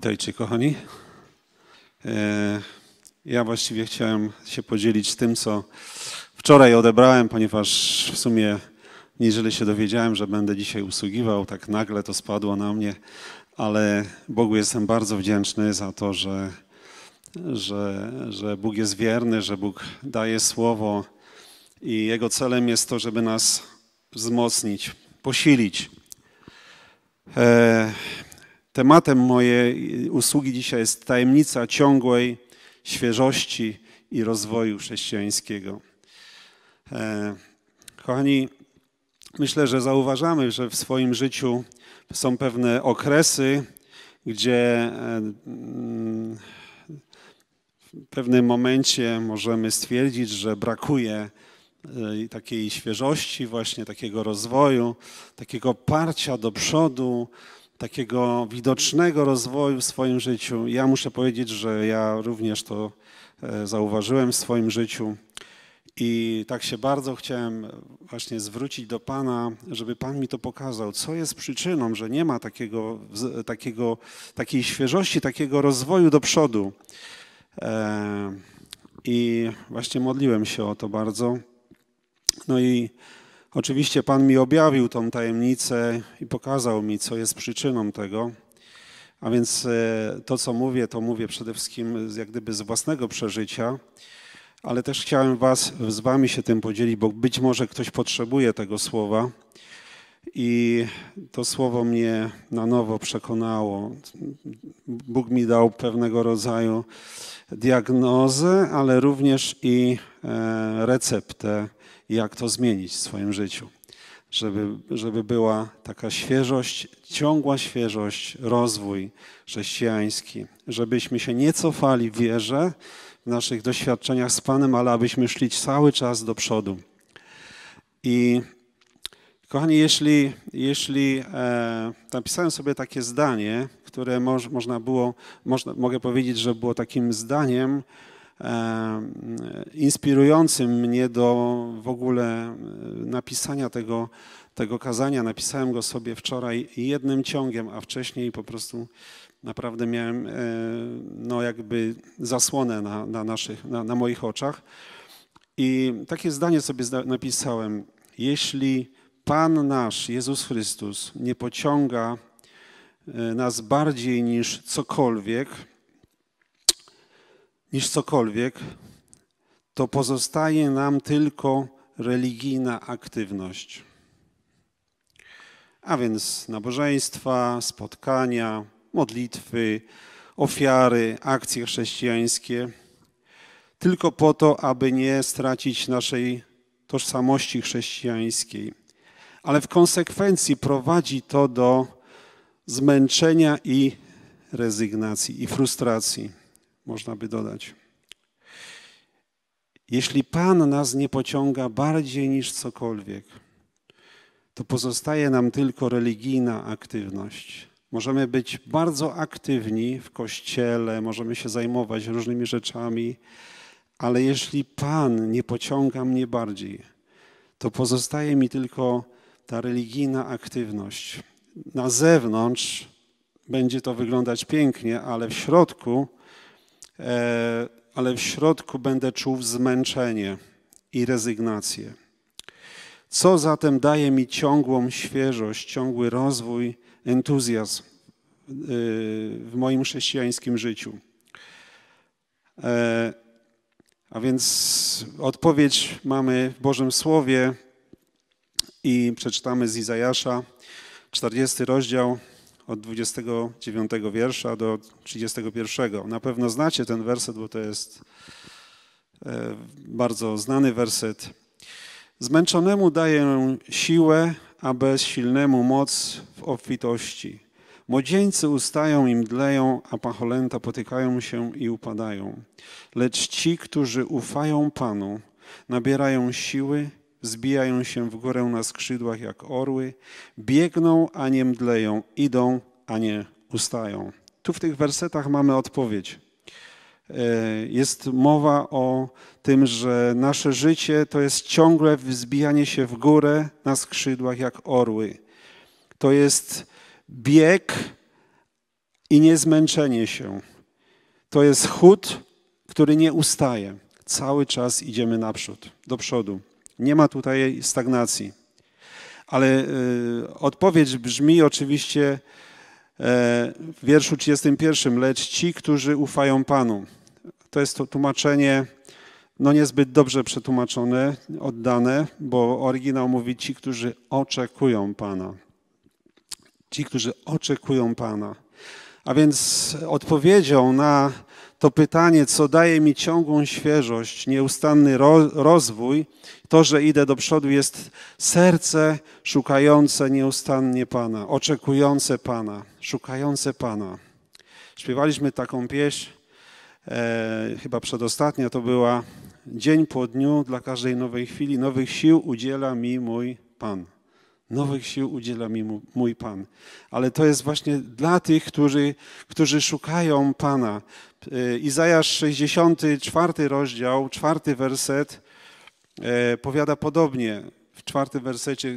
Witajcie, kochani. E, ja właściwie chciałem się podzielić tym, co wczoraj odebrałem, ponieważ w sumie, nieżeli się dowiedziałem, że będę dzisiaj usługiwał, tak nagle to spadło na mnie, ale Bogu jestem bardzo wdzięczny za to, że, że, że Bóg jest wierny, że Bóg daje słowo i Jego celem jest to, żeby nas wzmocnić, posilić. E, Tematem mojej usługi dzisiaj jest tajemnica ciągłej świeżości i rozwoju chrześcijańskiego. E, kochani, myślę, że zauważamy, że w swoim życiu są pewne okresy, gdzie e, mm, w pewnym momencie możemy stwierdzić, że brakuje e, takiej świeżości, właśnie takiego rozwoju, takiego parcia do przodu, takiego widocznego rozwoju w swoim życiu. Ja muszę powiedzieć, że ja również to e, zauważyłem w swoim życiu. I tak się bardzo chciałem właśnie zwrócić do Pana, żeby Pan mi to pokazał, co jest przyczyną, że nie ma takiego, takiego, takiej świeżości, takiego rozwoju do przodu. E, I właśnie modliłem się o to bardzo. No i Oczywiście Pan mi objawił tą tajemnicę i pokazał mi, co jest przyczyną tego. A więc e, to, co mówię, to mówię przede wszystkim jak gdyby z własnego przeżycia, ale też chciałem was, z Wami się tym podzielić, bo być może ktoś potrzebuje tego słowa. I to słowo mnie na nowo przekonało. Bóg mi dał pewnego rodzaju diagnozę, ale również i e, receptę, jak to zmienić w swoim życiu. Żeby, żeby była taka świeżość, ciągła świeżość, rozwój chrześcijański, żebyśmy się nie cofali w wierze, w naszych doświadczeniach z Panem, ale abyśmy szli cały czas do przodu. I Kochani, jeśli, jeśli e, napisałem sobie takie zdanie, które moż, można było, można, mogę powiedzieć, że było takim zdaniem e, inspirującym mnie do w ogóle e, napisania tego, tego kazania. Napisałem go sobie wczoraj jednym ciągiem, a wcześniej po prostu naprawdę miałem e, no jakby zasłonę na, na, naszych, na, na moich oczach. I takie zdanie sobie napisałem. Jeśli Pan nasz Jezus Chrystus nie pociąga e, nas bardziej niż cokolwiek, niż cokolwiek, to pozostaje nam tylko religijna aktywność. A więc nabożeństwa, spotkania, modlitwy, ofiary, akcje chrześcijańskie, tylko po to, aby nie stracić naszej tożsamości chrześcijańskiej ale w konsekwencji prowadzi to do zmęczenia i rezygnacji, i frustracji, można by dodać. Jeśli Pan nas nie pociąga bardziej niż cokolwiek, to pozostaje nam tylko religijna aktywność. Możemy być bardzo aktywni w kościele, możemy się zajmować różnymi rzeczami, ale jeśli Pan nie pociąga mnie bardziej, to pozostaje mi tylko ta religijna aktywność. Na zewnątrz będzie to wyglądać pięknie, ale w środku, e, ale w środku będę czuł zmęczenie i rezygnację. Co zatem daje mi ciągłą świeżość, ciągły rozwój, entuzjazm e, w moim chrześcijańskim życiu? E, a więc odpowiedź mamy w Bożym Słowie i przeczytamy z Izajasza 40 rozdział od 29 wiersza do 31. Na pewno znacie ten werset, bo to jest e, bardzo znany werset. Zmęczonemu daję siłę, a bezsilnemu moc w obfitości. Młodzieńcy ustają i mdleją, a pacholęta potykają się i upadają. Lecz ci, którzy ufają Panu, nabierają siły wzbijają się w górę na skrzydłach jak orły, biegną, a nie mdleją, idą, a nie ustają. Tu w tych wersetach mamy odpowiedź. E, jest mowa o tym, że nasze życie to jest ciągle wzbijanie się w górę na skrzydłach jak orły. To jest bieg i niezmęczenie się. To jest chód, który nie ustaje. Cały czas idziemy naprzód, do przodu. Nie ma tutaj stagnacji. Ale e, odpowiedź brzmi oczywiście e, w wierszu 31, lecz ci, którzy ufają Panu. To jest to tłumaczenie no niezbyt dobrze przetłumaczone, oddane, bo oryginał mówi ci, którzy oczekują Pana. Ci, którzy oczekują Pana. A więc odpowiedzią na to pytanie, co daje mi ciągłą świeżość, nieustanny rozwój, to, że idę do przodu, jest serce szukające nieustannie Pana, oczekujące Pana, szukające Pana. Śpiewaliśmy taką pieśń, e, chyba przedostatnia to była, dzień po dniu dla każdej nowej chwili, nowych sił udziela mi mój Pan. Nowych sił udziela mi mój Pan. Ale to jest właśnie dla tych, którzy, którzy szukają Pana. E, Izajasz 64 rozdział, czwarty werset e, powiada podobnie. W czwartym wersecie, e,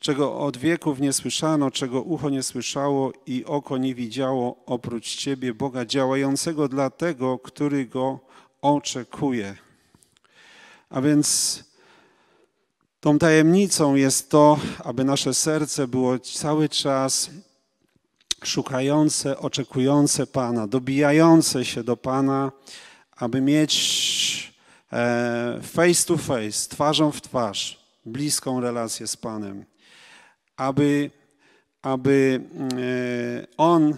czego od wieków nie słyszano, czego ucho nie słyszało i oko nie widziało oprócz Ciebie, Boga działającego dla tego, który Go oczekuje. A więc Tą tajemnicą jest to, aby nasze serce było cały czas szukające, oczekujące Pana, dobijające się do Pana, aby mieć e, face to face, twarzą w twarz, bliską relację z Panem, aby, aby mm, e, On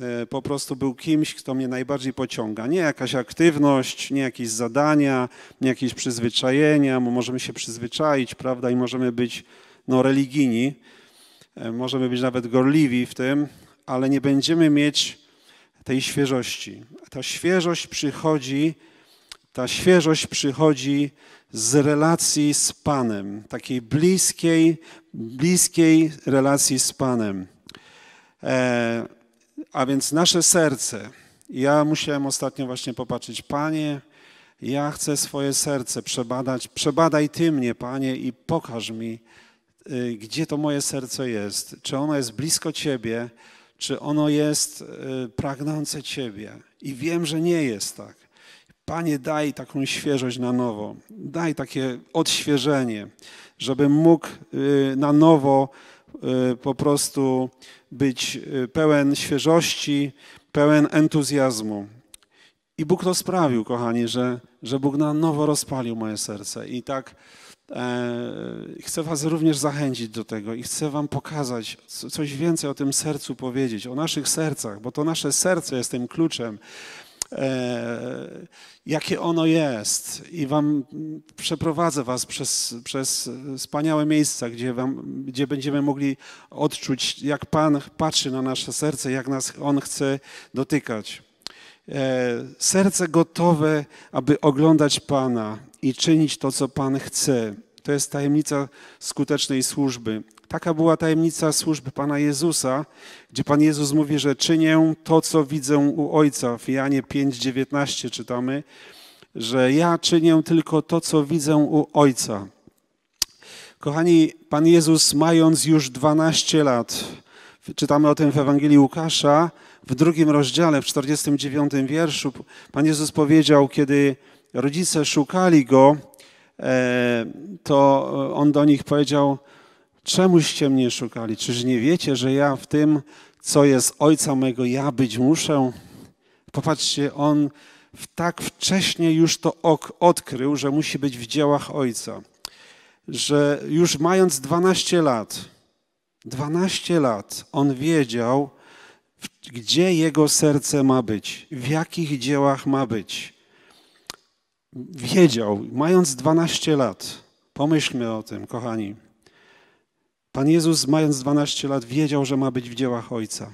E, po prostu był kimś, kto mnie najbardziej pociąga. Nie jakaś aktywność, nie jakieś zadania, nie jakieś przyzwyczajenia, bo możemy się przyzwyczaić, prawda, i możemy być no, religijni, e, możemy być nawet gorliwi w tym, ale nie będziemy mieć tej świeżości. Ta świeżość przychodzi, ta świeżość przychodzi z relacji z Panem, takiej bliskiej, bliskiej relacji z Panem. E, a więc nasze serce. Ja musiałem ostatnio właśnie popatrzeć, Panie, ja chcę swoje serce przebadać. Przebadaj Ty mnie, Panie, i pokaż mi, y, gdzie to moje serce jest. Czy ono jest blisko Ciebie, czy ono jest y, pragnące Ciebie. I wiem, że nie jest tak. Panie, daj taką świeżość na nowo, daj takie odświeżenie, żebym mógł y, na nowo Y, po prostu być y, pełen świeżości, pełen entuzjazmu. I Bóg to sprawił, kochani, że, że Bóg na nowo rozpalił moje serce. I tak e, chcę Was również zachęcić do tego i chcę Wam pokazać coś więcej o tym sercu powiedzieć, o naszych sercach, bo to nasze serce jest tym kluczem E, jakie ono jest. I wam przeprowadzę was przez, przez wspaniałe miejsca, gdzie, wam, gdzie będziemy mogli odczuć, jak Pan patrzy na nasze serce, jak nas On chce dotykać. E, serce gotowe, aby oglądać Pana i czynić to, co Pan chce. To jest tajemnica skutecznej służby. Taka była tajemnica służby Pana Jezusa, gdzie Pan Jezus mówi, że czynię to, co widzę u Ojca. W Janie 5:19 czytamy, że ja czynię tylko to, co widzę u Ojca. Kochani, Pan Jezus, mając już 12 lat, czytamy o tym w Ewangelii Łukasza, w drugim rozdziale, w 49 wierszu, Pan Jezus powiedział, kiedy rodzice szukali go, e, to on do nich powiedział: Czemuście mnie szukali? Czyż nie wiecie, że ja w tym, co jest Ojca mego, ja być muszę? Popatrzcie, on w tak wcześnie już to ok odkrył, że musi być w dziełach Ojca. Że już mając 12 lat, 12 lat, on wiedział, gdzie jego serce ma być, w jakich dziełach ma być. Wiedział, mając 12 lat. Pomyślmy o tym, kochani. Pan Jezus, mając 12 lat, wiedział, że ma być w dziełach Ojca.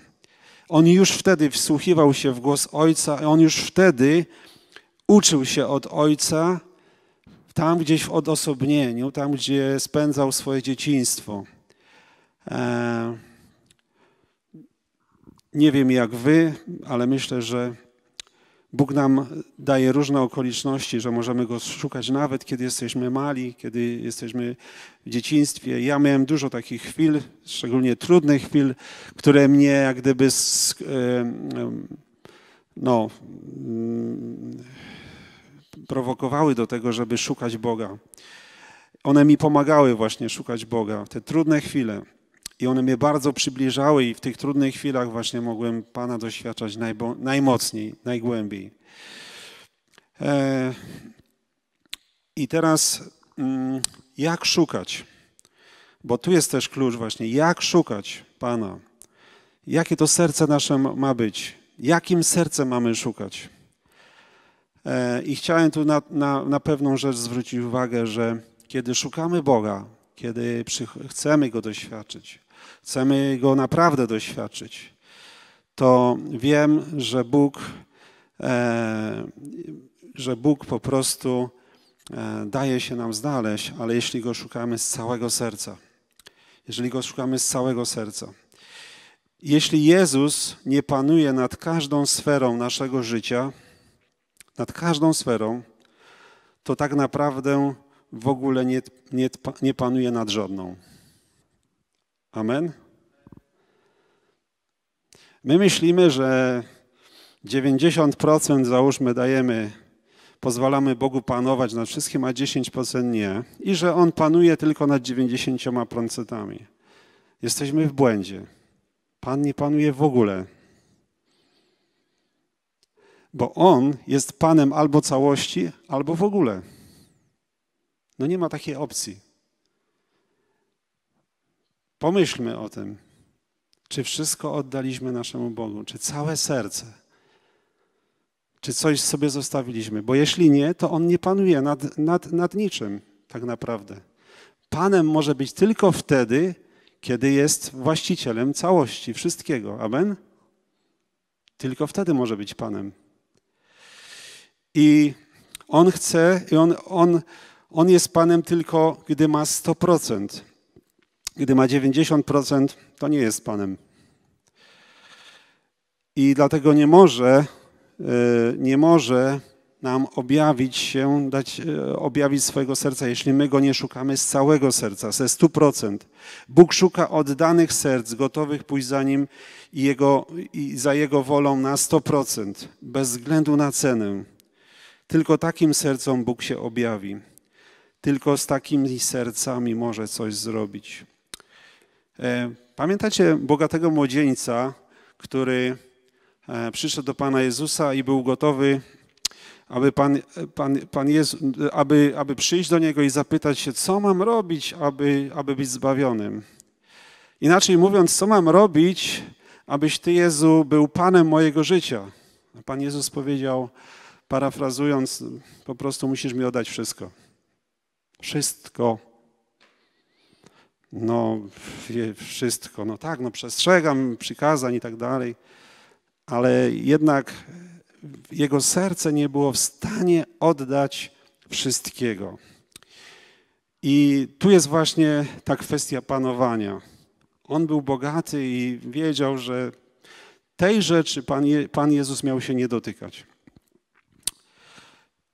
On już wtedy wsłuchiwał się w głos Ojca, on już wtedy uczył się od Ojca tam gdzieś w odosobnieniu, tam gdzie spędzał swoje dzieciństwo. Eee, nie wiem jak wy, ale myślę, że Bóg nam daje różne okoliczności, że możemy Go szukać nawet kiedy jesteśmy mali, kiedy jesteśmy w dzieciństwie. Ja miałem dużo takich chwil, szczególnie trudnych chwil, które mnie jak gdyby no, mm, prowokowały do tego, żeby szukać Boga. One mi pomagały właśnie szukać Boga, te trudne chwile. I one mnie bardzo przybliżały i w tych trudnych chwilach właśnie mogłem Pana doświadczać najbo- najmocniej, najgłębiej. E- I teraz mm, jak szukać? Bo tu jest też klucz właśnie, jak szukać Pana? Jakie to serce nasze ma być? Jakim sercem mamy szukać? E- I chciałem tu na, na, na pewną rzecz zwrócić uwagę, że kiedy szukamy Boga, kiedy chcemy Go doświadczyć, chcemy go naprawdę doświadczyć, to wiem, że Bóg, e, że Bóg po prostu e, daje się nam znaleźć, ale jeśli go szukamy z całego serca, jeżeli go szukamy z całego serca. Jeśli Jezus nie panuje nad każdą sferą naszego życia, nad każdą sferą, to tak naprawdę w ogóle nie, nie, nie panuje nad żadną. Amen? My myślimy, że 90% załóżmy dajemy, pozwalamy Bogu panować nad wszystkim, a 10% nie. I że On panuje tylko nad 90%. Jesteśmy w błędzie. Pan nie panuje w ogóle. Bo On jest Panem albo całości, albo w ogóle. No nie ma takiej opcji. Pomyślmy o tym, czy wszystko oddaliśmy naszemu Bogu, czy całe serce, czy coś sobie zostawiliśmy, bo jeśli nie, to On nie panuje nad, nad, nad niczym tak naprawdę. Panem może być tylko wtedy, kiedy jest właścicielem całości, wszystkiego. Amen? Tylko wtedy może być Panem. I On chce, i On, on, on jest Panem tylko, gdy ma 100% gdy ma 90%, to nie jest Panem. I dlatego nie może, y, nie może nam objawić się, dać, y, objawić swojego serca, jeśli my go nie szukamy z całego serca, ze 100%. Bóg szuka oddanych serc, gotowych pójść za nim i, jego, i za jego wolą na 100%, bez względu na cenę. Tylko takim sercom Bóg się objawi. Tylko z takimi sercami może coś zrobić. E, pamiętacie bogatego młodzieńca, który e, przyszedł do Pana Jezusa i był gotowy, aby, Pan, Pan, Pan Jezu, aby, aby przyjść do Niego i zapytać się, co mam robić, aby, aby być zbawionym. Inaczej mówiąc, co mam robić, abyś Ty, Jezu, był Panem mojego życia. Pan Jezus powiedział, parafrazując, po prostu musisz mi oddać wszystko. Wszystko no wszystko, no tak, no przestrzegam przykazań i tak dalej, ale jednak jego serce nie było w stanie oddać wszystkiego. I tu jest właśnie ta kwestia panowania. On był bogaty i wiedział, że tej rzeczy Pan, Je Pan Jezus miał się nie dotykać.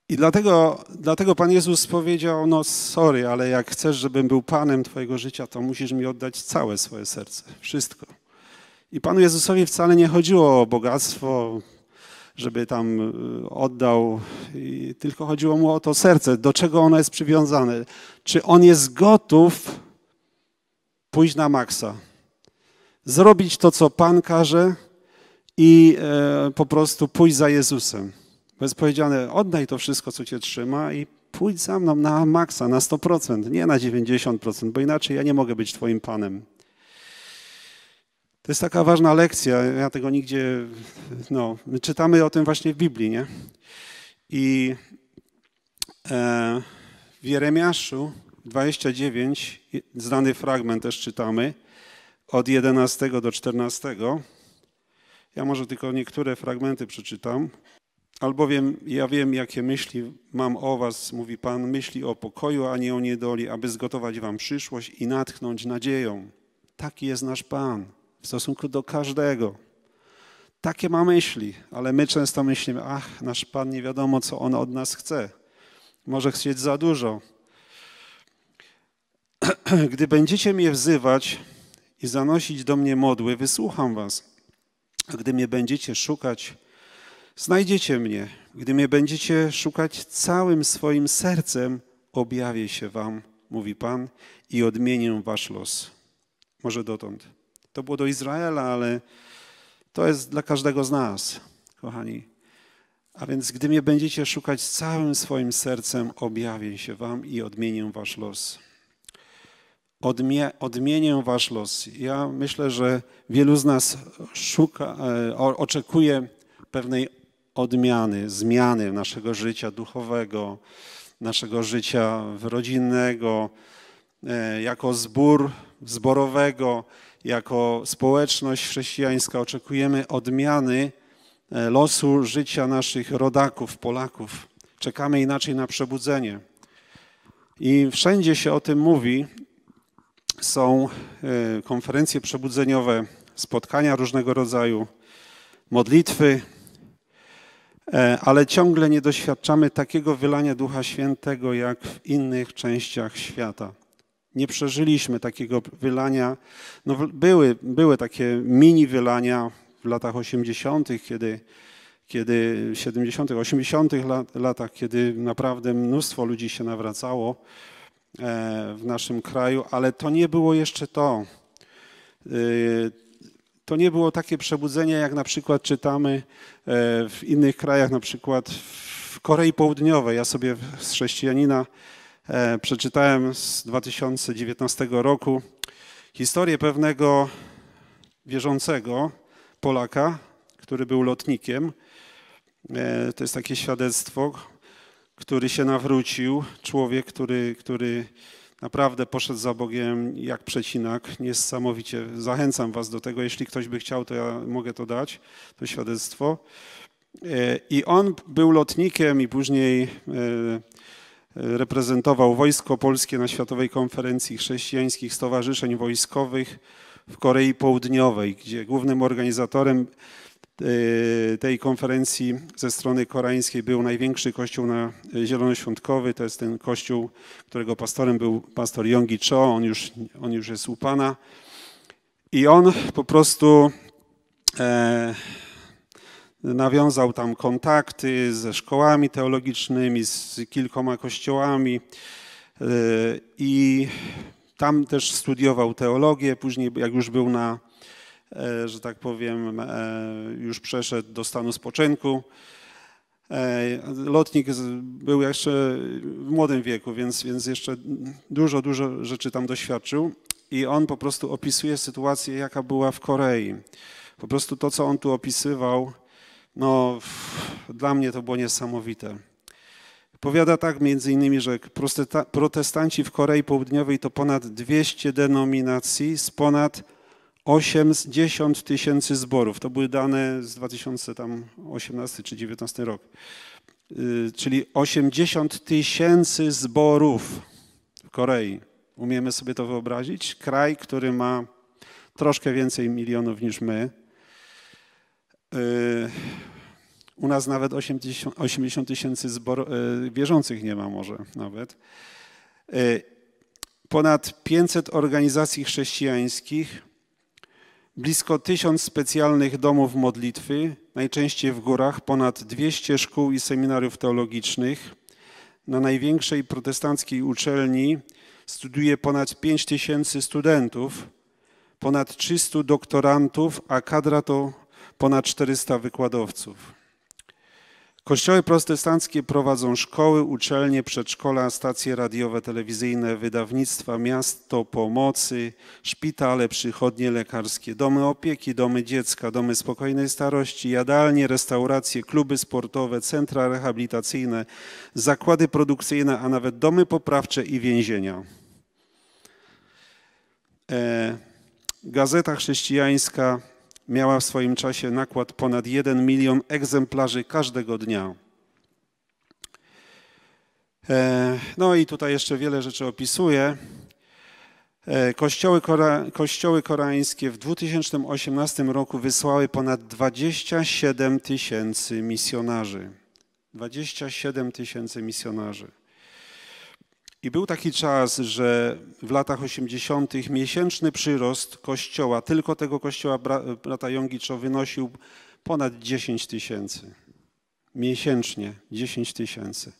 I dlatego, dlatego Pan Jezus powiedział, no sorry, ale jak chcesz, żebym był Panem Twojego życia, to musisz mi oddać całe swoje serce, wszystko. I Panu Jezusowi wcale nie chodziło o bogactwo, żeby tam y, oddał, tylko chodziło mu o to serce, do czego ono jest przywiązane. Czy on jest gotów pójść na maksa, zrobić to, co Pan każe i e, po prostu pójść za Jezusem. Bo jest powiedziane, oddaj to wszystko, co cię trzyma i pójdź za mną na maksa, na 100%, nie na 90%, bo inaczej ja nie mogę być twoim panem. To jest taka ważna lekcja, ja tego nigdzie, no, my czytamy o tym właśnie w Biblii, nie? I e, w Jeremiaszu 29, znany fragment też czytamy, od 11 do 14. Ja może tylko niektóre fragmenty przeczytam. Albowiem ja wiem, jakie myśli mam o was, mówi Pan, myśli o pokoju, a nie o niedoli, aby zgotować wam przyszłość i natchnąć nadzieją. Taki jest nasz Pan w stosunku do każdego. Takie ma myśli, ale my często myślimy, ach, nasz Pan nie wiadomo, co On od nas chce. Może chcieć za dużo. Gdy będziecie mnie wzywać i zanosić do mnie modły, wysłucham was. A gdy mnie będziecie szukać, Znajdziecie mnie, gdy mnie będziecie szukać całym swoim sercem, objawię się wam, mówi Pan, i odmienię wasz los. Może dotąd. To było do Izraela, ale to jest dla każdego z nas, kochani. A więc gdy mnie będziecie szukać całym swoim sercem, objawię się wam i odmienię wasz los. Odmie, odmienię wasz los. Ja myślę, że wielu z nas szuka, e, oczekuje pewnej odmiany, zmiany naszego życia duchowego, naszego życia rodzinnego, e, jako zbór zborowego, jako społeczność chrześcijańska oczekujemy odmiany e, losu życia naszych rodaków, Polaków. Czekamy inaczej na przebudzenie. I wszędzie się o tym mówi. Są e, konferencje przebudzeniowe, spotkania różnego rodzaju, modlitwy, E, ale ciągle nie doświadczamy takiego wylania Ducha Świętego jak w innych częściach świata. Nie przeżyliśmy takiego wylania. No, były, były takie mini wylania w latach 80., kiedy, kiedy 70., 80. Lat, latach, kiedy naprawdę mnóstwo ludzi się nawracało e, w naszym kraju, ale to nie było jeszcze to e, to nie było takie przebudzenie, jak na przykład czytamy e, w innych krajach, na przykład w Korei Południowej. Ja sobie z chrześcijanina e, przeczytałem z 2019 roku historię pewnego wierzącego Polaka, który był lotnikiem. E, to jest takie świadectwo, który się nawrócił, człowiek, który, który Naprawdę poszedł za Bogiem jak przecinak, niesamowicie. Zachęcam Was do tego. Jeśli ktoś by chciał, to ja mogę to dać, to świadectwo. E, I on był lotnikiem i później e, reprezentował Wojsko Polskie na Światowej Konferencji Chrześcijańskich Stowarzyszeń Wojskowych w Korei Południowej, gdzie głównym organizatorem Y, tej konferencji ze strony koreańskiej był największy kościół na y, zielonoświątkowy. To jest ten kościół, którego pastorem był pastor Yongi Cho. On już, on już jest u Pana. I on po prostu e, nawiązał tam kontakty ze szkołami teologicznymi, z kilkoma kościołami e, i tam też studiował teologię. Później, jak już był na E, że tak powiem, e, już przeszedł do stanu spoczynku. E, lotnik był jeszcze w młodym wieku, więc, więc jeszcze dużo, dużo rzeczy tam doświadczył. I on po prostu opisuje sytuację, jaka była w Korei. Po prostu to, co on tu opisywał, no, dla mnie to było niesamowite. Powiada tak między innymi, że protestanci w Korei Południowej to ponad 200 denominacji z ponad 80 tysięcy zborów. To były dane z 2018 czy 2019 rok. Y, czyli 80 tysięcy zborów w Korei. Umiemy sobie to wyobrazić? Kraj, który ma troszkę więcej milionów niż my. Y, u nas nawet 80 tysięcy y, wierzących nie ma może nawet. Ponad 500 organizacji chrześcijańskich, blisko tysiąc specjalnych domów modlitwy, najczęściej w górach, ponad 200 szkół i seminariów teologicznych. Na największej protestanckiej uczelni studiuje ponad 5 tysięcy studentów, ponad 300 doktorantów, a kadra to ponad 400 wykładowców. Kościoły protestanckie prowadzą szkoły, uczelnie, przedszkola, stacje radiowe, telewizyjne, wydawnictwa, miasto pomocy, szpitale, przychodnie lekarskie, domy opieki, domy dziecka, domy spokojnej starości, jadalnie, restauracje, kluby sportowe, centra rehabilitacyjne, zakłady produkcyjne, a nawet domy poprawcze i więzienia. E, Gazeta Chrześcijańska miała w swoim czasie nakład ponad 1 milion egzemplarzy każdego dnia. E, no i tutaj jeszcze wiele rzeczy opisuję. E, kościoły, kora, kościoły koreańskie w 2018 roku wysłały ponad 27 tysięcy misjonarzy. 27 tysięcy misjonarzy. I był taki czas, że w latach 80. miesięczny przyrost kościoła, tylko tego kościoła brata Jongiczo wynosił ponad 10 tysięcy. Miesięcznie 10 tysięcy.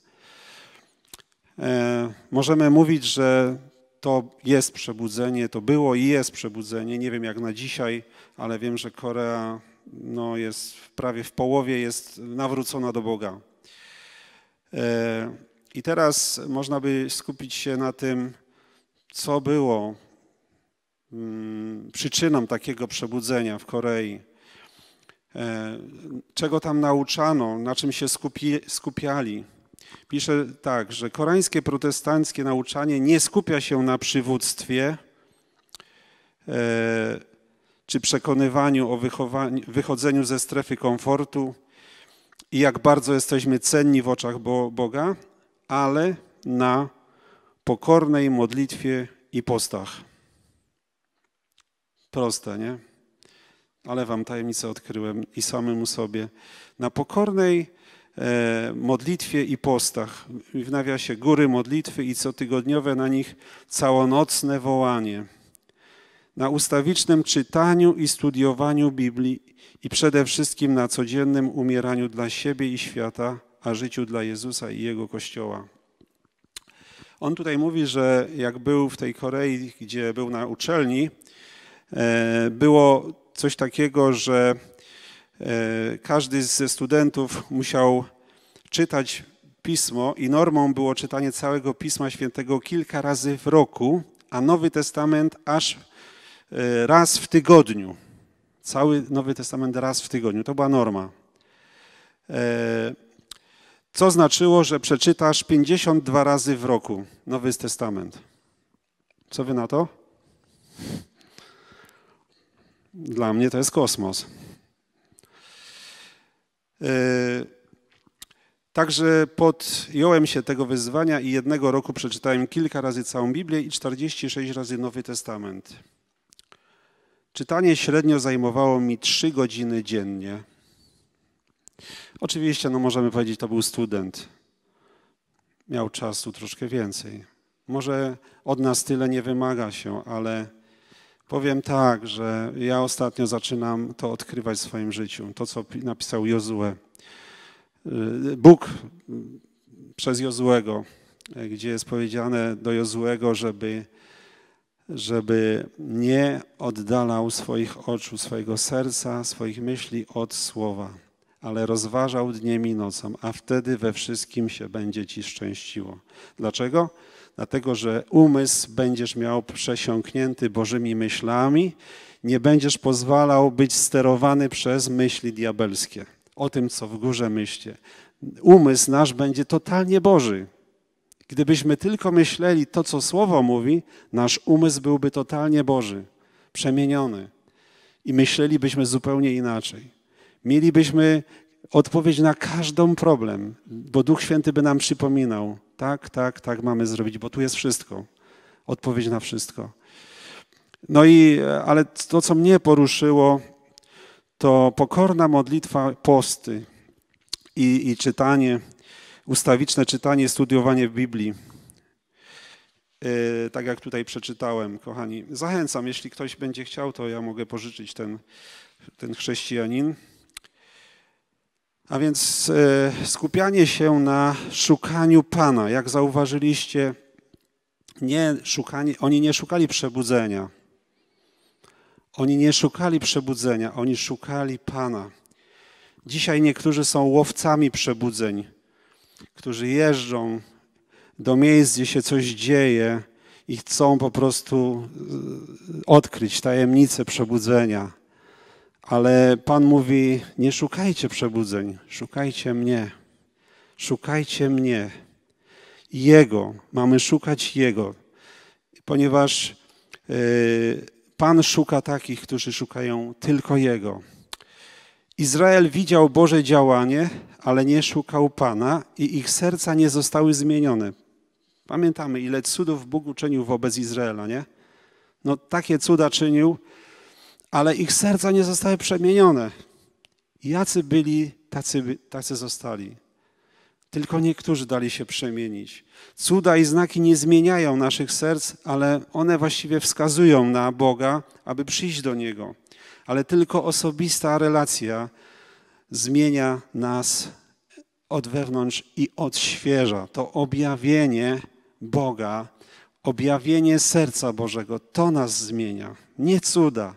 E, możemy mówić, że to jest przebudzenie, to było i jest przebudzenie. Nie wiem jak na dzisiaj, ale wiem, że Korea no, jest prawie w połowie, jest nawrócona do Boga. E, i teraz można by skupić się na tym, co było mm, przyczyną takiego przebudzenia w Korei, e, czego tam nauczano, na czym się skupi, skupiali. Pisze tak, że koreańskie protestanckie nauczanie nie skupia się na przywództwie e, czy przekonywaniu o wychodzeniu ze strefy komfortu i jak bardzo jesteśmy cenni w oczach Boga, ale na pokornej modlitwie i postach. Proste, nie? Ale wam tajemnicę odkryłem i samemu sobie. Na pokornej e, modlitwie i postach. W nawiasie góry modlitwy i cotygodniowe na nich całonocne wołanie. Na ustawicznym czytaniu i studiowaniu Biblii i przede wszystkim na codziennym umieraniu dla siebie i świata a życiu dla Jezusa i Jego Kościoła. On tutaj mówi, że jak był w tej Korei, gdzie był na uczelni, e, było coś takiego, że e, każdy ze studentów musiał czytać pismo i normą było czytanie całego Pisma Świętego kilka razy w roku, a Nowy Testament aż e, raz w tygodniu. Cały Nowy Testament raz w tygodniu. To była norma co znaczyło, że przeczytasz 52 razy w roku Nowy Testament. Co wy na to? Dla mnie to jest kosmos. E, także podjąłem się tego wyzwania i jednego roku przeczytałem kilka razy całą Biblię i 46 razy Nowy Testament. Czytanie średnio zajmowało mi 3 godziny dziennie. Oczywiście, no możemy powiedzieć, to był student. Miał czasu troszkę więcej. Może od nas tyle nie wymaga się, ale powiem tak, że ja ostatnio zaczynam to odkrywać w swoim życiu. To, co napisał Jozue. Y, Bóg y, przez Jozłego, y, gdzie jest powiedziane do Jozłego, żeby, żeby nie oddalał swoich oczu, swojego serca, swoich myśli od słowa ale rozważał dniem i nocą, a wtedy we wszystkim się będzie ci szczęściło. Dlaczego? Dlatego, że umysł będziesz miał przesiąknięty Bożymi myślami, nie będziesz pozwalał być sterowany przez myśli diabelskie o tym, co w górze myślcie. Umysł nasz będzie totalnie Boży. Gdybyśmy tylko myśleli to, co Słowo mówi, nasz umysł byłby totalnie Boży, przemieniony i myślelibyśmy zupełnie inaczej mielibyśmy odpowiedź na każdą problem, bo Duch Święty by nam przypominał, tak, tak, tak mamy zrobić, bo tu jest wszystko. Odpowiedź na wszystko. No i, ale to, co mnie poruszyło, to pokorna modlitwa, posty i, i czytanie, ustawiczne czytanie, studiowanie Biblii. E, tak jak tutaj przeczytałem, kochani. Zachęcam, jeśli ktoś będzie chciał, to ja mogę pożyczyć ten, ten chrześcijanin. A więc e, skupianie się na szukaniu Pana, jak zauważyliście, nie szukanie, oni nie szukali przebudzenia. Oni nie szukali przebudzenia, oni szukali Pana. Dzisiaj niektórzy są łowcami przebudzeń, którzy jeżdżą do miejsc, gdzie się coś dzieje i chcą po prostu e, odkryć tajemnicę przebudzenia. Ale Pan mówi: Nie szukajcie przebudzeń, szukajcie mnie. Szukajcie mnie. Jego, mamy szukać Jego, ponieważ e, Pan szuka takich, którzy szukają tylko Jego. Izrael widział Boże działanie, ale nie szukał Pana i ich serca nie zostały zmienione. Pamiętamy, ile cudów Bóg uczynił wobec Izraela, nie? No takie cuda czynił, ale ich serca nie zostały przemienione. Jacy byli, tacy, tacy zostali. Tylko niektórzy dali się przemienić. Cuda i znaki nie zmieniają naszych serc, ale one właściwie wskazują na Boga, aby przyjść do Niego. Ale tylko osobista relacja zmienia nas od wewnątrz i odświeża. To objawienie Boga, objawienie serca Bożego, to nas zmienia, nie cuda.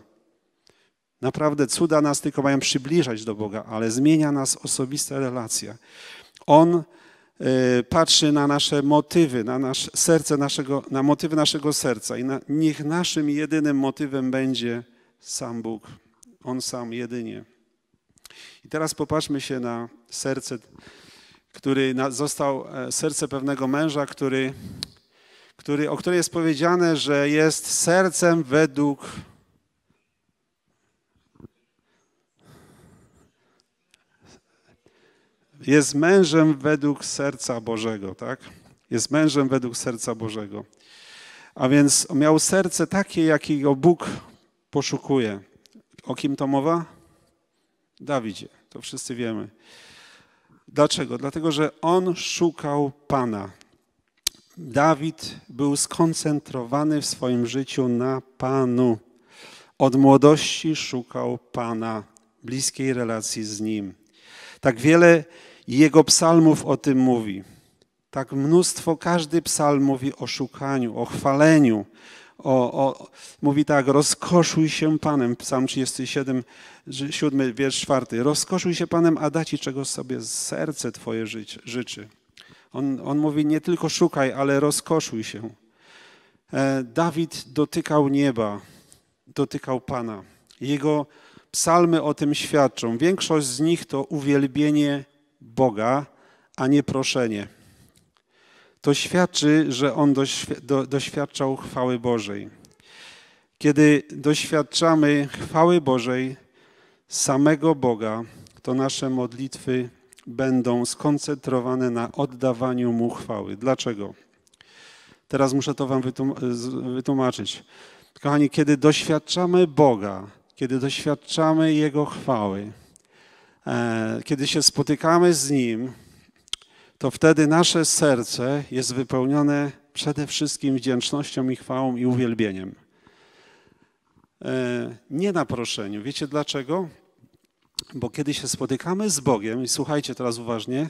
Naprawdę cuda nas tylko mają przybliżać do Boga, ale zmienia nas osobista relacja. On e, patrzy na nasze motywy, na nasz serce naszego, na motywy naszego serca i na, niech naszym jedynym motywem będzie sam Bóg. On sam jedynie. I teraz popatrzmy się na serce, który został, e, serce pewnego męża, który, który, o którym jest powiedziane, że jest sercem według jest mężem według serca Bożego, tak? Jest mężem według serca Bożego. A więc miał serce takie, jakiego Bóg poszukuje. O kim to mowa? Dawidzie, to wszyscy wiemy. Dlaczego? Dlatego, że on szukał Pana. Dawid był skoncentrowany w swoim życiu na Panu. Od młodości szukał Pana, bliskiej relacji z Nim. Tak wiele i jego psalmów o tym mówi. Tak mnóstwo, każdy psalm mówi o szukaniu, o chwaleniu, o, o, mówi tak, rozkoszuj się Panem, psalm 37, 7, wiersz 4. Rozkoszuj się Panem, a da Ci czego sobie serce Twoje żyć, życzy. On, on mówi, nie tylko szukaj, ale rozkoszuj się. E, Dawid dotykał nieba, dotykał Pana. Jego psalmy o tym świadczą. Większość z nich to uwielbienie Boga, a nie proszenie. To świadczy, że on doświadczał chwały Bożej. Kiedy doświadczamy chwały Bożej, samego Boga, to nasze modlitwy będą skoncentrowane na oddawaniu Mu chwały. Dlaczego? Teraz muszę to Wam wytłumaczyć. Kochani, kiedy doświadczamy Boga, kiedy doświadczamy Jego chwały, E, kiedy się spotykamy z Nim, to wtedy nasze serce jest wypełnione przede wszystkim wdzięcznością i chwałą i uwielbieniem. E, nie na proszeniu. Wiecie dlaczego? Bo kiedy się spotykamy z Bogiem, i słuchajcie teraz uważnie,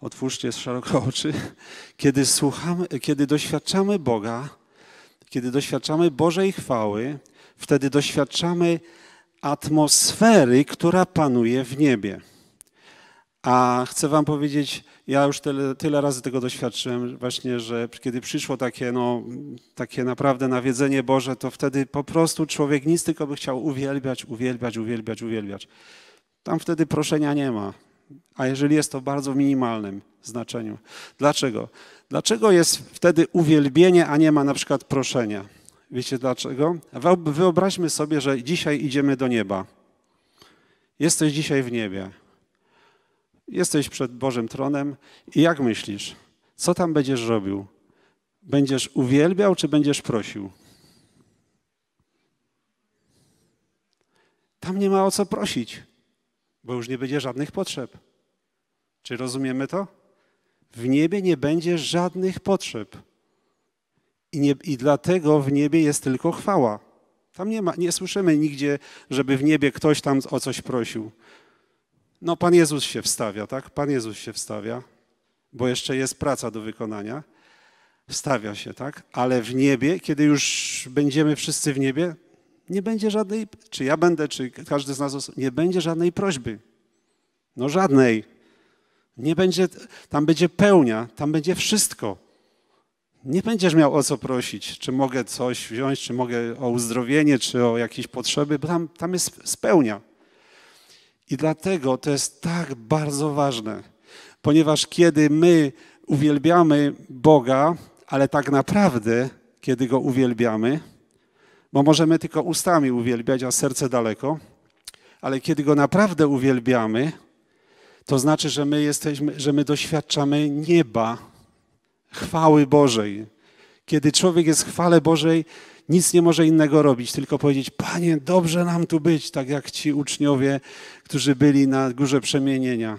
otwórzcie szeroko oczy, kiedy, słuchamy, kiedy doświadczamy Boga, kiedy doświadczamy Bożej chwały, wtedy doświadczamy atmosfery, która panuje w niebie. A chcę wam powiedzieć, ja już tyle, tyle, razy tego doświadczyłem właśnie, że kiedy przyszło takie, no, takie naprawdę nawiedzenie Boże, to wtedy po prostu człowiek nic tylko by chciał uwielbiać, uwielbiać, uwielbiać, uwielbiać. Tam wtedy proszenia nie ma, a jeżeli jest to bardzo minimalnym znaczeniu. Dlaczego? Dlaczego jest wtedy uwielbienie, a nie ma na przykład proszenia? Wiecie dlaczego? Wyobraźmy sobie, że dzisiaj idziemy do nieba. Jesteś dzisiaj w niebie. Jesteś przed Bożym Tronem i jak myślisz, co tam będziesz robił? Będziesz uwielbiał czy będziesz prosił? Tam nie ma o co prosić, bo już nie będzie żadnych potrzeb. Czy rozumiemy to? W niebie nie będzie żadnych potrzeb. I, nie, I dlatego w niebie jest tylko chwała. Tam nie, ma, nie słyszymy nigdzie, żeby w niebie ktoś tam o coś prosił. No, Pan Jezus się wstawia, tak? Pan Jezus się wstawia, bo jeszcze jest praca do wykonania. Wstawia się, tak? Ale w niebie, kiedy już będziemy wszyscy w niebie, nie będzie żadnej, czy ja będę, czy każdy z nas, nie będzie żadnej prośby. No żadnej. Nie będzie, tam będzie pełnia, tam będzie wszystko nie będziesz miał o co prosić, czy mogę coś wziąć, czy mogę o uzdrowienie, czy o jakieś potrzeby, bo tam, tam jest spełnia. I dlatego to jest tak bardzo ważne, ponieważ kiedy my uwielbiamy Boga, ale tak naprawdę, kiedy Go uwielbiamy, bo możemy tylko ustami uwielbiać, a serce daleko, ale kiedy Go naprawdę uwielbiamy, to znaczy, że my jesteśmy, że my doświadczamy nieba, chwały Bożej. Kiedy człowiek jest w chwale Bożej, nic nie może innego robić, tylko powiedzieć: Panie, dobrze nam tu być, tak jak ci uczniowie, którzy byli na górze przemienienia.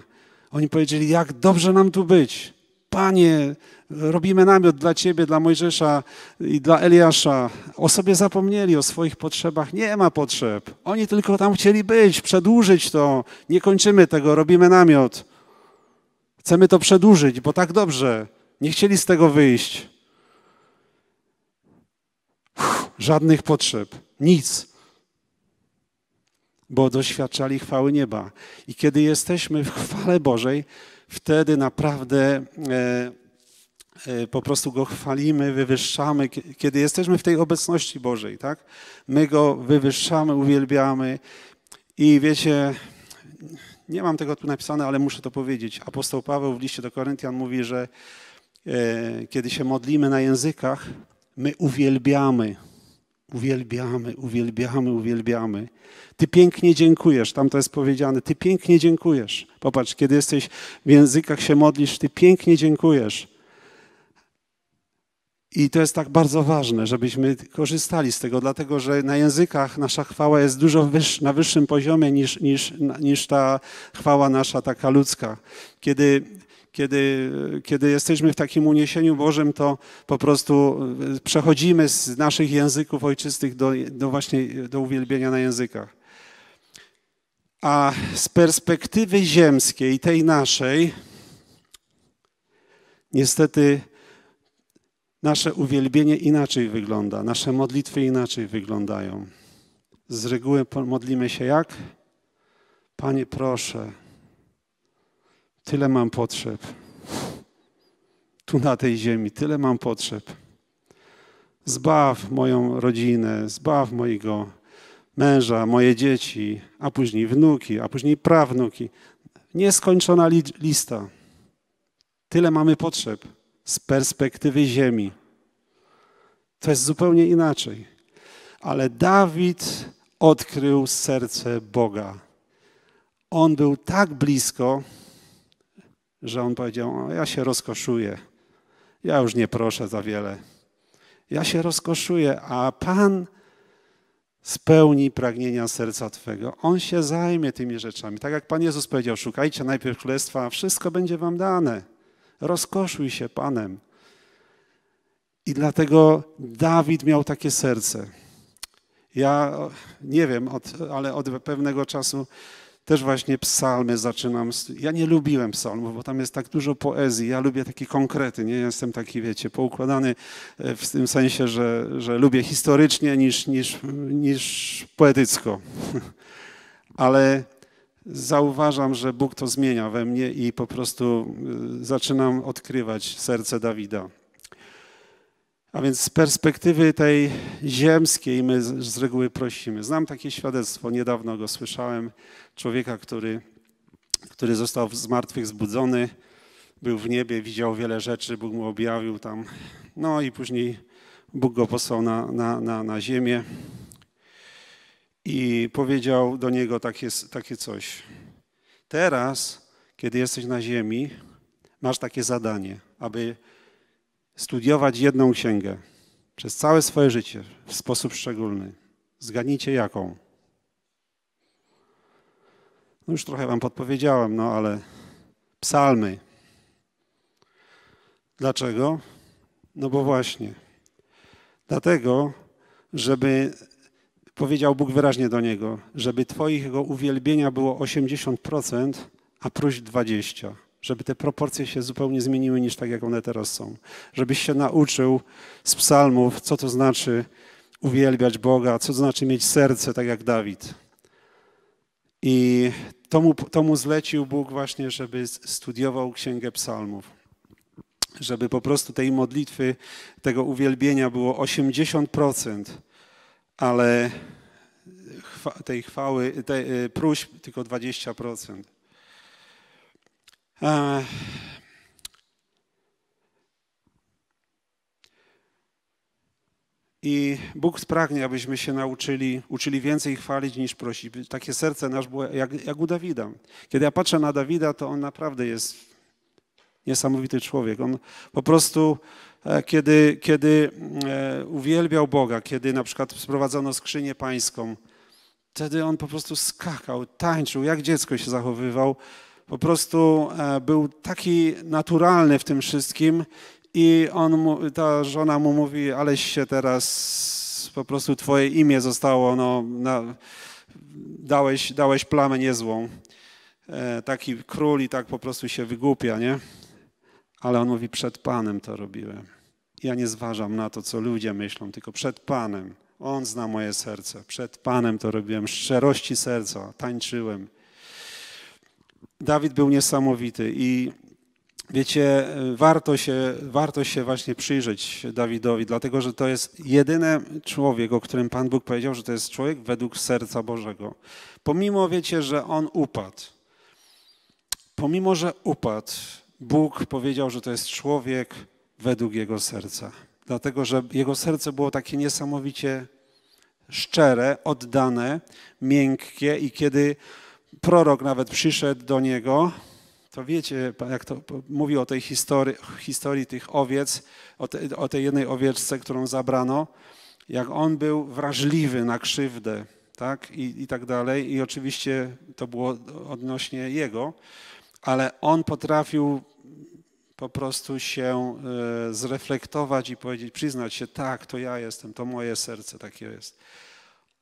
Oni powiedzieli: Jak dobrze nam tu być. Panie, robimy namiot dla Ciebie, dla Mojżesza i dla Eliasza. O sobie zapomnieli, o swoich potrzebach. Nie ma potrzeb. Oni tylko tam chcieli być, przedłużyć to. Nie kończymy tego, robimy namiot. Chcemy to przedłużyć, bo tak dobrze. Nie chcieli z tego wyjść. Uff, żadnych potrzeb, nic bo doświadczali chwały nieba. I kiedy jesteśmy w chwale Bożej, wtedy naprawdę e, e, po prostu Go chwalimy, wywyższamy. Kiedy jesteśmy w tej obecności Bożej, tak? My Go wywyższamy, uwielbiamy. I wiecie, nie mam tego tu napisane, ale muszę to powiedzieć. Apostoł Paweł w liście do Koryntian mówi, że E, kiedy się modlimy na językach, my uwielbiamy. Uwielbiamy, uwielbiamy, uwielbiamy. Ty pięknie dziękujesz, tam to jest powiedziane, ty pięknie dziękujesz. Popatrz, kiedy jesteś w językach, się modlisz, ty pięknie dziękujesz. I to jest tak bardzo ważne, żebyśmy korzystali z tego, dlatego że na językach nasza chwała jest dużo wyż, na wyższym poziomie niż, niż, niż ta chwała nasza taka ludzka. Kiedy kiedy, kiedy jesteśmy w takim uniesieniu Bożym, to po prostu e, przechodzimy z naszych języków ojczystych do, do właśnie do uwielbienia na językach. A z perspektywy ziemskiej, tej naszej, niestety nasze uwielbienie inaczej wygląda, nasze modlitwy inaczej wyglądają. Z reguły modlimy się jak? Panie, proszę, Tyle mam potrzeb. Tu na tej ziemi, tyle mam potrzeb. Zbaw moją rodzinę, zbaw mojego męża, moje dzieci, a później wnuki, a później prawnuki. Nieskończona li lista. Tyle mamy potrzeb z perspektywy ziemi. To jest zupełnie inaczej. Ale Dawid odkrył serce Boga. On był tak blisko, że on powiedział: Ja się rozkoszuję, ja już nie proszę za wiele. Ja się rozkoszuję, a Pan spełni pragnienia serca Twego. On się zajmie tymi rzeczami. Tak jak Pan Jezus powiedział: Szukajcie najpierw królestwa, a wszystko będzie Wam dane. Rozkoszuj się Panem. I dlatego Dawid miał takie serce. Ja nie wiem, od, ale od pewnego czasu też właśnie psalmy zaczynam. Ja nie lubiłem psalmów, bo tam jest tak dużo poezji. Ja lubię takie konkrety, nie jestem taki, wiecie, poukładany e, w tym sensie, że, że lubię historycznie niż, niż, niż poetycko. Ale zauważam, że Bóg to zmienia we mnie i po prostu e, zaczynam odkrywać serce Dawida. A więc z perspektywy tej ziemskiej my z reguły prosimy. Znam takie świadectwo, niedawno go słyszałem, człowieka, który, który został z martwych zbudzony, był w niebie, widział wiele rzeczy, Bóg mu objawił tam, no i później Bóg go posłał na, na, na, na ziemię i powiedział do niego takie, takie coś. Teraz, kiedy jesteś na ziemi, masz takie zadanie, aby studiować jedną księgę przez całe swoje życie w sposób szczególny. Zgadnijcie jaką. No już trochę wam podpowiedziałem, no ale psalmy. Dlaczego? No bo właśnie. Dlatego, żeby powiedział Bóg wyraźnie do niego, żeby twoich uwielbienia było 80%, a próśb dwadzieścia żeby te proporcje się zupełnie zmieniły niż tak, jak one teraz są. Żebyś się nauczył z psalmów, co to znaczy uwielbiać Boga, co to znaczy mieć serce, tak jak Dawid. I to mu, to mu zlecił Bóg właśnie, żeby studiował Księgę Psalmów. Żeby po prostu tej modlitwy, tego uwielbienia było 80%, ale tej chwały, tej y, próśb tylko 20%. E, I Bóg spragnie, abyśmy się nauczyli, uczyli więcej chwalić niż prosić. Takie serce nasz było jak, jak u Dawida. Kiedy ja patrzę na Dawida, to on naprawdę jest niesamowity człowiek. On po prostu, e, kiedy, kiedy e, uwielbiał Boga, kiedy na przykład sprowadzono skrzynię pańską, wtedy on po prostu skakał, tańczył, jak dziecko się zachowywał po prostu e, był taki naturalny w tym wszystkim i on, ta żona mu mówi, aleś się teraz, po prostu twoje imię zostało, no, na, dałeś, dałeś plamę niezłą. E, taki król i tak po prostu się wygłupia, nie? Ale on mówi, przed Panem to robiłem. Ja nie zważam na to, co ludzie myślą, tylko przed Panem. On zna moje serce. Przed Panem to robiłem, z szczerości serca tańczyłem. Dawid był niesamowity i wiecie, warto się, warto się właśnie przyjrzeć Dawidowi, dlatego że to jest jedyny człowiek, o którym Pan Bóg powiedział, że to jest człowiek według serca Bożego. Pomimo, wiecie, że on upadł, pomimo, że upadł, Bóg powiedział, że to jest człowiek według jego serca. Dlatego, że jego serce było takie niesamowicie szczere, oddane, miękkie i kiedy prorok nawet przyszedł do niego, to wiecie, jak to mówi o tej historii, historii tych owiec, o, te, o tej jednej owieczce, którą zabrano, jak on był wrażliwy na krzywdę, tak, i, i tak dalej. I oczywiście to było odnośnie jego, ale on potrafił po prostu się e, zreflektować i powiedzieć, przyznać się, tak, to ja jestem, to moje serce takie jest.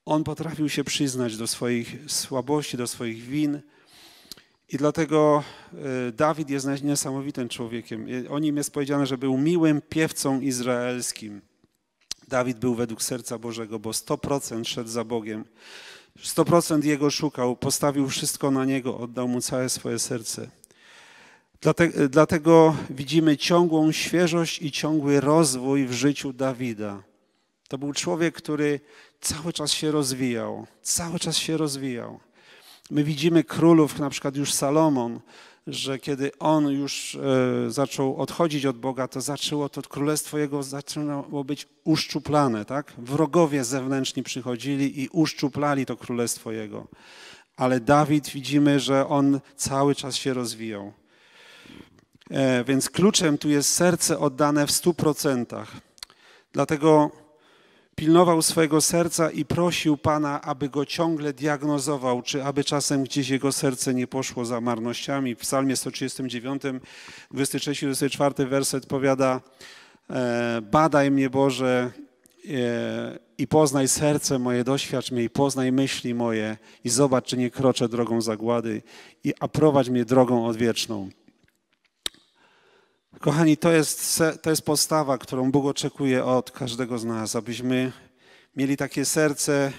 On potrafił się przyznać do swoich słabości, do swoich win. I dlatego e, Dawid jest niesamowitym człowiekiem. O nim jest powiedziane, że był miłym piewcą izraelskim. Dawid był według serca Bożego, bo 100% szedł za Bogiem. 100% Jego szukał, postawił wszystko na Niego, oddał Mu całe swoje serce. Dlatego, e, dlatego widzimy ciągłą świeżość i ciągły rozwój w życiu Dawida. To był człowiek, który cały czas się rozwijał, cały czas się rozwijał. My widzimy królów, na przykład już Salomon, że kiedy on już e, zaczął odchodzić od Boga, to zaczęło to królestwo jego zaczynało być uszczuplane, tak? Wrogowie zewnętrzni przychodzili i uszczuplali to królestwo jego. Ale Dawid widzimy, że on cały czas się rozwijał. E, więc kluczem tu jest serce oddane w stu procentach. Dlatego pilnował swojego serca i prosił Pana, aby go ciągle diagnozował, czy aby czasem gdzieś jego serce nie poszło za marnościami. W psalmie 139, 23-24 werset powiada e, Badaj mnie Boże e, i poznaj serce moje, doświadcz mnie i poznaj myśli moje i zobacz, czy nie kroczę drogą zagłady, i, a prowadź mnie drogą odwieczną. Kochani, to jest, to jest postawa, którą Bóg oczekuje od każdego z nas, abyśmy mieli takie serce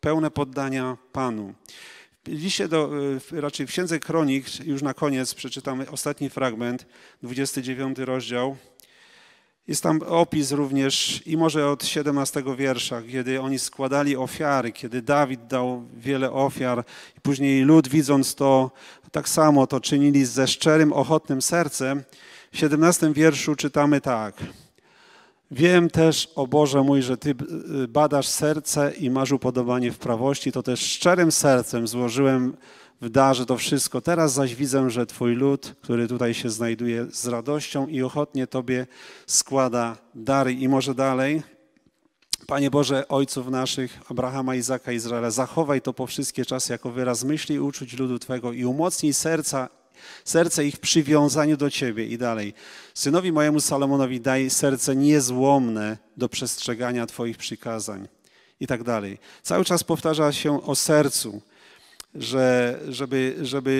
pełne poddania Panu. W liście do, raczej w Księdze Kronik, już na koniec przeczytamy ostatni fragment, 29 rozdział. Jest tam opis również i może od 17 wiersza, kiedy oni składali ofiary, kiedy Dawid dał wiele ofiar i później lud widząc to, tak samo to czynili ze szczerym, ochotnym sercem w 17 wierszu czytamy tak. Wiem też, o Boże mój, że Ty y, badasz serce i masz upodobanie w prawości, to też szczerym sercem złożyłem w darze to wszystko. Teraz zaś widzę, że Twój lud, który tutaj się znajduje, z radością i ochotnie Tobie składa dary. I może dalej. Panie Boże, ojców naszych, Abrahama, Izaka, Izraela, zachowaj to po wszystkie czasy jako wyraz myśli i uczuć ludu Twego i umocnij serca Serce ich przywiązaniu do Ciebie i dalej. Synowi mojemu Salomonowi daj serce niezłomne do przestrzegania Twoich przykazań i tak dalej. Cały czas powtarza się o sercu, że, żeby, żeby,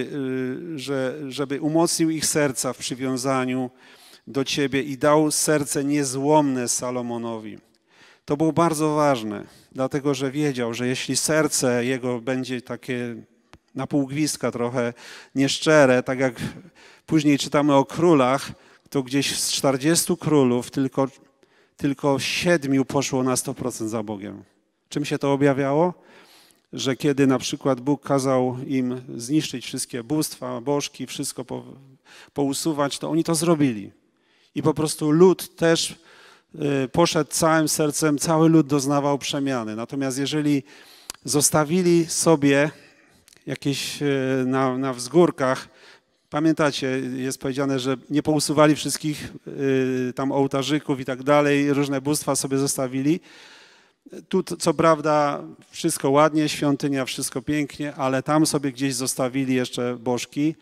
y, że, żeby umocnił ich serca w przywiązaniu do Ciebie i dał serce niezłomne Salomonowi. To było bardzo ważne, dlatego że wiedział, że jeśli serce jego będzie takie na półgwiska trochę nieszczere, tak jak później czytamy o królach, to gdzieś z 40 królów tylko, tylko 7 poszło na 100% za Bogiem. Czym się to objawiało? Że kiedy na przykład Bóg kazał im zniszczyć wszystkie bóstwa, bożki, wszystko po, pousuwać, to oni to zrobili. I po prostu lud też y, poszedł całym sercem, cały lud doznawał przemiany. Natomiast jeżeli zostawili sobie jakieś e, na, na wzgórkach. Pamiętacie, jest powiedziane, że nie pousuwali wszystkich e, tam ołtarzyków i tak dalej, różne bóstwa sobie zostawili. Tu co prawda wszystko ładnie, świątynia, wszystko pięknie, ale tam sobie gdzieś zostawili jeszcze bożki.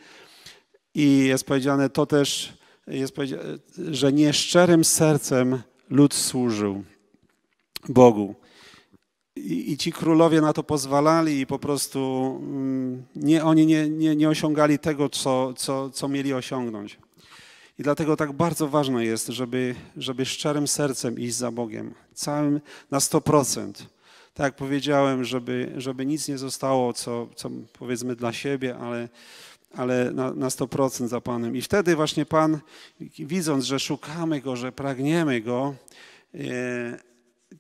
I jest powiedziane to też, jest powiedziane, że nieszczerym sercem lud służył Bogu i, ci królowie na to pozwalali i po prostu mm, nie, oni nie, nie, nie osiągali tego, co, co, co mieli osiągnąć. I dlatego tak bardzo ważne jest, żeby, żeby szczerym sercem iść za Bogiem, całym na 100%. Tak jak powiedziałem, żeby, żeby nic nie zostało, co, co powiedzmy dla siebie, ale, ale na, na 100% za Panem. I wtedy właśnie Pan, widząc, że szukamy Go, że pragniemy Go, e,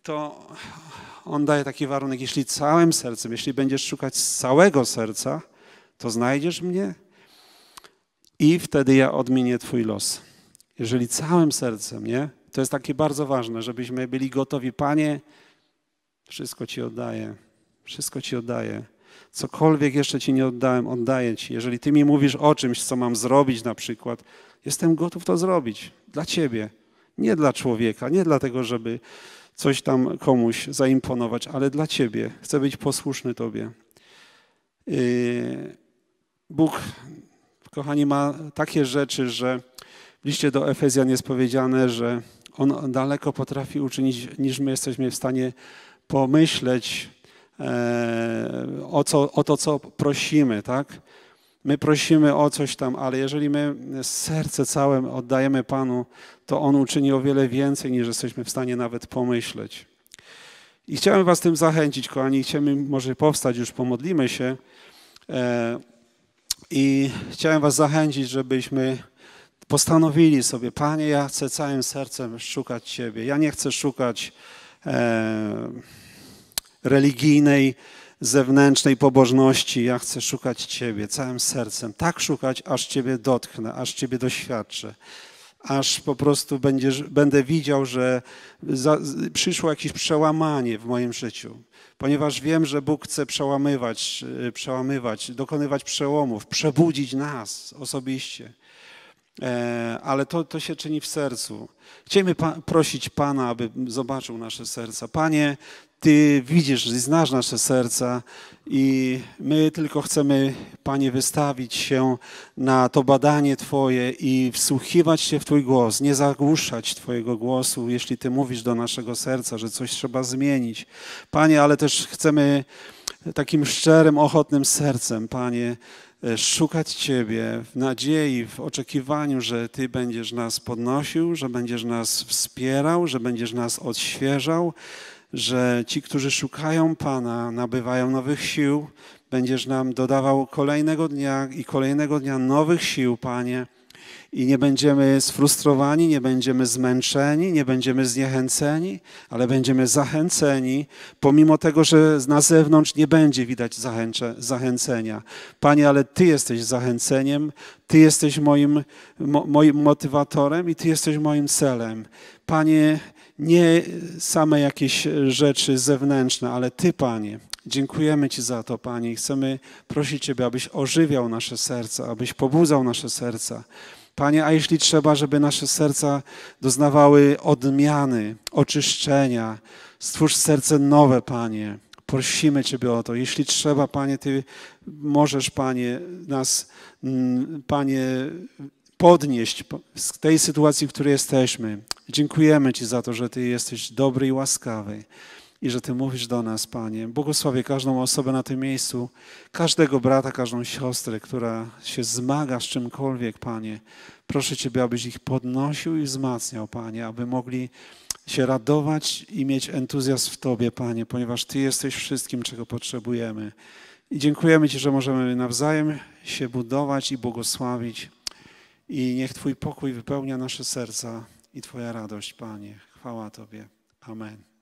to on daje taki warunek, jeśli całym sercem, jeśli będziesz szukać z całego serca, to znajdziesz mnie i wtedy ja odmienię Twój los. Jeżeli całym sercem, nie? To jest takie bardzo ważne, żebyśmy byli gotowi. Panie, wszystko Ci oddaję, wszystko Ci oddaję. Cokolwiek jeszcze Ci nie oddałem, oddaję Ci. Jeżeli Ty mi mówisz o czymś, co mam zrobić na przykład, jestem gotów to zrobić dla Ciebie, nie dla człowieka, nie dlatego, żeby coś tam komuś zaimponować, ale dla Ciebie. Chcę być posłuszny Tobie. Y, Bóg, kochani, ma takie rzeczy, że w liście do Efezjan jest powiedziane, że On daleko potrafi uczynić, niż my jesteśmy w stanie pomyśleć e, o, co, o to, co prosimy, tak? my prosimy o coś tam, ale jeżeli my serce całe oddajemy Panu, to On uczyni o wiele więcej, niż jesteśmy w stanie nawet pomyśleć. I chciałem Was tym zachęcić, kochani, chcemy może powstać, już pomodlimy się. E, I chciałem Was zachęcić, żebyśmy postanowili sobie, Panie, ja chcę całym sercem szukać Ciebie. Ja nie chcę szukać e, religijnej, zewnętrznej pobożności. Ja chcę szukać Ciebie całym sercem. Tak szukać, aż Ciebie dotknę, aż Ciebie doświadczę. Aż po prostu będziesz, będę widział, że za, przyszło jakieś przełamanie w moim życiu. Ponieważ wiem, że Bóg chce przełamywać, y, przełamywać, dokonywać przełomów, przebudzić nas osobiście e, ale to, to się czyni w sercu. Chcemy pa prosić Pana, aby zobaczył nasze serca. Panie, ty widzisz i znasz nasze serca i my tylko chcemy, Panie, wystawić się na to badanie Twoje i wsłuchiwać się w Twój głos, nie zagłuszać Twojego głosu, jeśli Ty mówisz do naszego serca, że coś trzeba zmienić. Panie, ale też chcemy takim szczerym, ochotnym sercem, Panie, e, szukać Ciebie w nadziei, w oczekiwaniu, że Ty będziesz nas podnosił, że będziesz nas wspierał, że będziesz nas odświeżał, że ci, którzy szukają Pana, nabywają nowych sił. Będziesz nam dodawał kolejnego dnia i kolejnego dnia nowych sił, Panie. I nie będziemy sfrustrowani, nie będziemy zmęczeni, nie będziemy zniechęceni, ale będziemy zachęceni, pomimo tego, że na zewnątrz nie będzie widać zachęcze, zachęcenia. Panie, ale Ty jesteś zachęceniem, Ty jesteś moim, mo, moim motywatorem i Ty jesteś moim celem. Panie, nie same jakieś e, rzeczy zewnętrzne, ale Ty, Panie. Dziękujemy Ci za to, Panie, i chcemy prosić Ciebie, abyś ożywiał nasze serca, abyś pobudzał nasze serca. Panie, a jeśli trzeba, żeby nasze serca doznawały odmiany, oczyszczenia, stwórz serce nowe, Panie. Prosimy Ciebie o to. Jeśli trzeba, Panie, Ty możesz, Panie, nas, mm, Panie, podnieść z tej sytuacji, w której jesteśmy. Dziękujemy Ci za to, że Ty jesteś dobry i łaskawy i że Ty mówisz do nas, Panie. Błogosławię każdą osobę na tym miejscu, każdego brata, każdą siostrę, która się zmaga z czymkolwiek, Panie. Proszę Ciebie, abyś ich podnosił i wzmacniał, Panie, aby mogli się radować i mieć entuzjazm w Tobie, Panie, ponieważ Ty jesteś wszystkim, czego potrzebujemy. I dziękujemy Ci, że możemy nawzajem się budować i błogosławić. I niech Twój pokój wypełnia nasze serca i Twoja radość, Panie. Chwała Tobie. Amen.